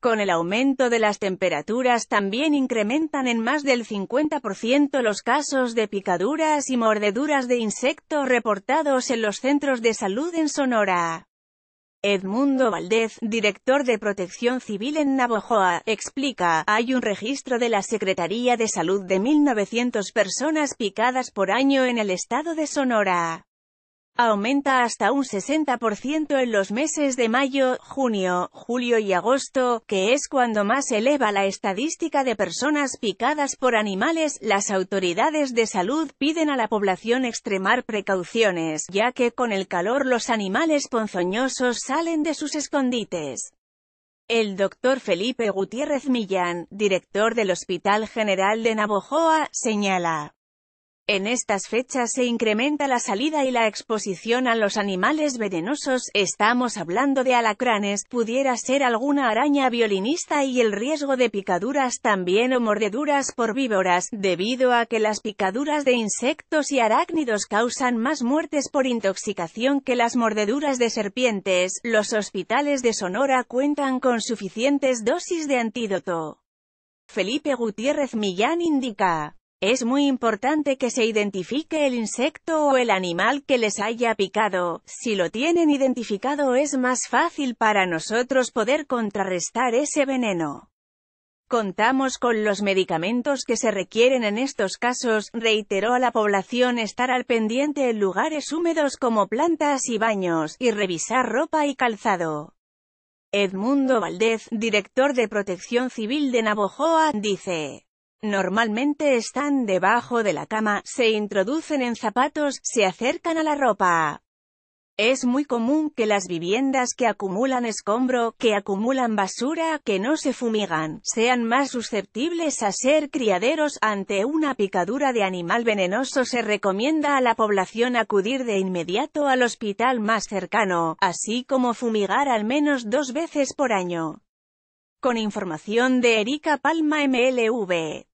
Con el aumento de las temperaturas también incrementan en más del 50% los casos de picaduras y mordeduras de insectos reportados en los centros de salud en Sonora. Edmundo Valdez, director de Protección Civil en Navojoa, explica, hay un registro de la Secretaría de Salud de 1.900 personas picadas por año en el estado de Sonora aumenta hasta un 60% en los meses de mayo, junio, julio y agosto, que es cuando más eleva la estadística de personas picadas por animales. Las autoridades de salud piden a la población extremar precauciones, ya que con el calor los animales ponzoñosos salen de sus escondites. El doctor Felipe Gutiérrez Millán, director del Hospital General de Navojoa, señala. En estas fechas se incrementa la salida y la exposición a los animales venenosos, estamos hablando de alacranes, pudiera ser alguna araña violinista y el riesgo de picaduras también o mordeduras por víboras, debido a que las picaduras de insectos y arácnidos causan más muertes por intoxicación que las mordeduras de serpientes, los hospitales de Sonora cuentan con suficientes dosis de antídoto. Felipe Gutiérrez Millán indica. Es muy importante que se identifique el insecto o el animal que les haya picado. Si lo tienen identificado es más fácil para nosotros poder contrarrestar ese veneno. Contamos con los medicamentos que se requieren en estos casos, reiteró a la población estar al pendiente en lugares húmedos como plantas y baños, y revisar ropa y calzado. Edmundo Valdez, director de Protección Civil de Navojoa, dice. Normalmente están debajo de la cama, se introducen en zapatos, se acercan a la ropa. Es muy común que las viviendas que acumulan escombro, que acumulan basura, que no se fumigan, sean más susceptibles a ser criaderos ante una picadura de animal venenoso. Se recomienda a la población acudir de inmediato al hospital más cercano, así como fumigar al menos dos veces por año. Con información de Erika Palma MLV.